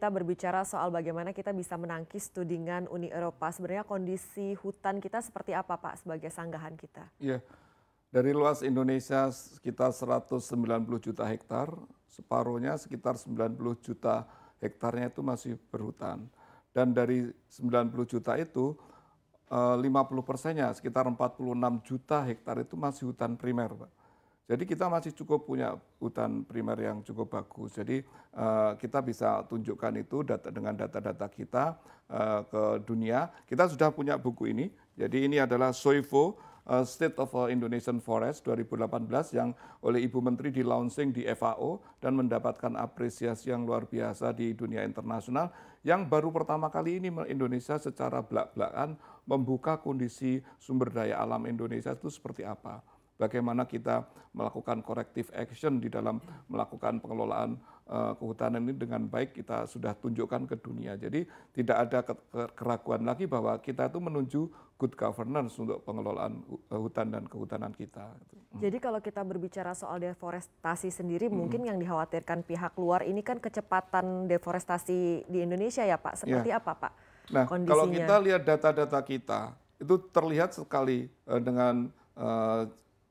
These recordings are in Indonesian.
kita berbicara soal bagaimana kita bisa menangkis tudingan Uni Eropa. Sebenarnya kondisi hutan kita seperti apa Pak sebagai sanggahan kita? Iya. Dari luas Indonesia sekitar 190 juta hektar, separuhnya sekitar 90 juta hektarnya itu masih berhutan. Dan dari 90 juta itu 50 eh, persennya sekitar 46 juta hektar itu masih hutan primer, Pak. Jadi kita masih cukup punya hutan primer yang cukup bagus. Jadi uh, kita bisa tunjukkan itu data, dengan data-data kita uh, ke dunia. Kita sudah punya buku ini. Jadi ini adalah Soifo uh, State of Indonesian Forest 2018 yang oleh Ibu Menteri di launching di FAO dan mendapatkan apresiasi yang luar biasa di dunia internasional yang baru pertama kali ini Indonesia secara belak-belakan membuka kondisi sumber daya alam Indonesia itu seperti apa bagaimana kita melakukan corrective action di dalam melakukan pengelolaan uh, kehutanan ini dengan baik kita sudah tunjukkan ke dunia. Jadi tidak ada keraguan lagi bahwa kita itu menuju good governance untuk pengelolaan eh, hutan dan kehutanan kita. Jadi kalau kita berbicara soal deforestasi sendiri, hmm. mungkin yang dikhawatirkan pihak luar ini kan kecepatan deforestasi di Indonesia ya Pak. Seperti ya. apa Pak? Nah, kalau kita lihat data-data kita, itu terlihat sekali eh, dengan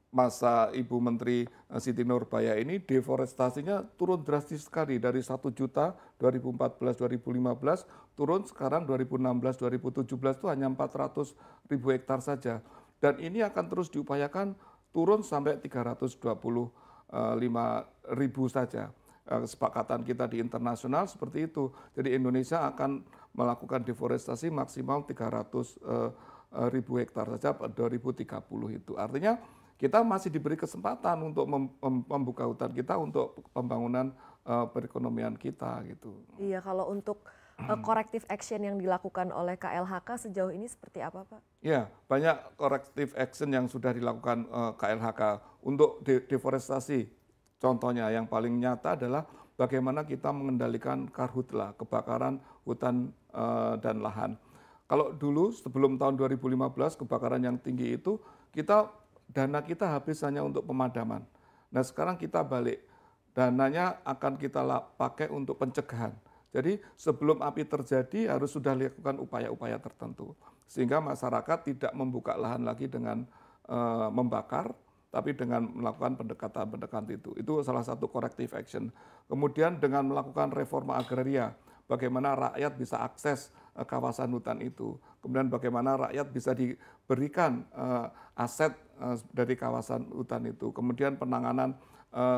masa Ibu Menteri eh, Siti Nurbaya ini deforestasinya turun drastis sekali dari 1 juta 2014-2015 turun sekarang 2016-2017 itu hanya 400 ribu hektar saja dan ini akan terus diupayakan turun sampai 325 ribu saja eh, kesepakatan kita di internasional seperti itu jadi Indonesia akan melakukan deforestasi maksimal 300 ribu ribu hektar saja pada 2030 itu. Artinya kita masih diberi kesempatan untuk membuka hutan kita untuk pembangunan uh, perekonomian kita gitu. Iya, kalau untuk uh, corrective action yang dilakukan oleh KLHK sejauh ini seperti apa, Pak? Iya banyak corrective action yang sudah dilakukan uh, eh, KLHK untuk deforestasi. Contohnya yang paling nyata adalah bagaimana kita mengendalikan karhutla, kebakaran hutan uh, dan lahan kalau dulu sebelum tahun 2015 kebakaran yang tinggi itu kita dana kita habis hanya untuk pemadaman. Nah sekarang kita balik dananya akan kita pakai untuk pencegahan. Jadi sebelum api terjadi harus sudah dilakukan upaya-upaya tertentu sehingga masyarakat tidak membuka lahan lagi dengan e, membakar tapi dengan melakukan pendekatan-pendekatan itu. Itu salah satu corrective action. Kemudian dengan melakukan reforma agraria, bagaimana rakyat bisa akses eh, kawasan hutan itu. Kemudian bagaimana rakyat bisa diberikan eh, aset eh, dari kawasan hutan itu. Kemudian penanganan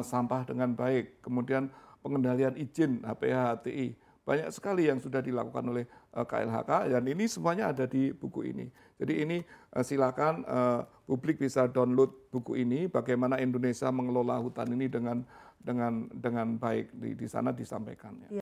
sampah dengan baik. Kemudian pengendalian izin HPH HTI. Banyak sekali yang sudah dilakukan oleh KLHK dan ini semuanya ada di buku ini. Jadi ini silakan publik bisa download buku ini bagaimana Indonesia mengelola hutan ini dengan dengan dengan baik di, di sana disampaikannya. Iya.